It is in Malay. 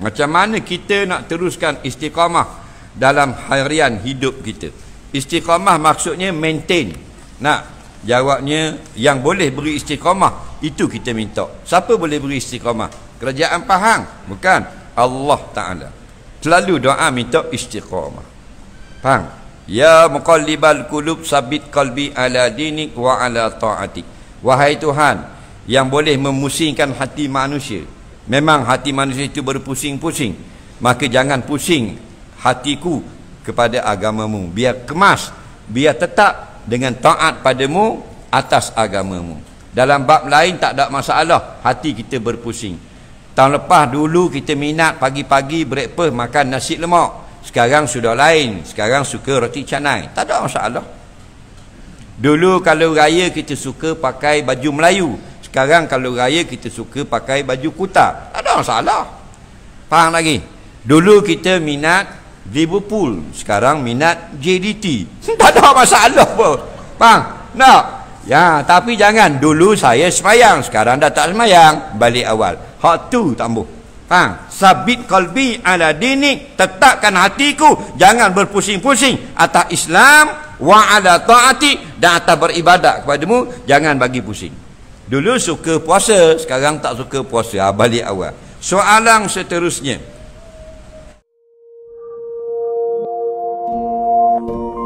Macam mana kita nak teruskan istiqamah dalam harian hidup kita? Istiqamah maksudnya maintain. Nak jawabnya yang boleh beri istiqamah itu kita minta. Siapa boleh beri istiqamah? Kerajaan Pahang, bukan Allah Taala. Selalu doa minta istiqamah. Pang. Ya muqallibal qulub sabit qalbi ala dinik wa ala ta'atik. Wahai Tuhan yang boleh memusingkan hati manusia Memang hati manusia itu berpusing-pusing. Maka jangan pusing hatiku kepada agamamu. Biar kemas, biar tetap dengan taat padamu atas agamamu. Dalam bab lain tak ada masalah hati kita berpusing. Tahun lepas dulu kita minat pagi-pagi breakfast makan nasi lemak. Sekarang sudah lain. Sekarang suka roti canai. Tak ada masalah. Dulu kalau raya kita suka pakai baju Melayu. Sekarang kalau raya kita suka pakai baju kutar. Tak ada salah. Faham lagi? Dulu kita minat Liverpool. Sekarang minat JDT. Tak ada masalah pun. Faham? Tak? Ya, tapi jangan. Dulu saya semayang. Sekarang dah tak semayang. Balik awal. Hak tu tambuh. Faham? Sabit kalbi ala dini. Tetapkan hatiku. Jangan berpusing-pusing. Atas Islam. Wa ala ta'ati. Dan atas beribadat kepadamu. Jangan bagi pusing. Dulu suka puasa, sekarang tak suka puasa. Ha, balik awal. Soalan seterusnya. thank you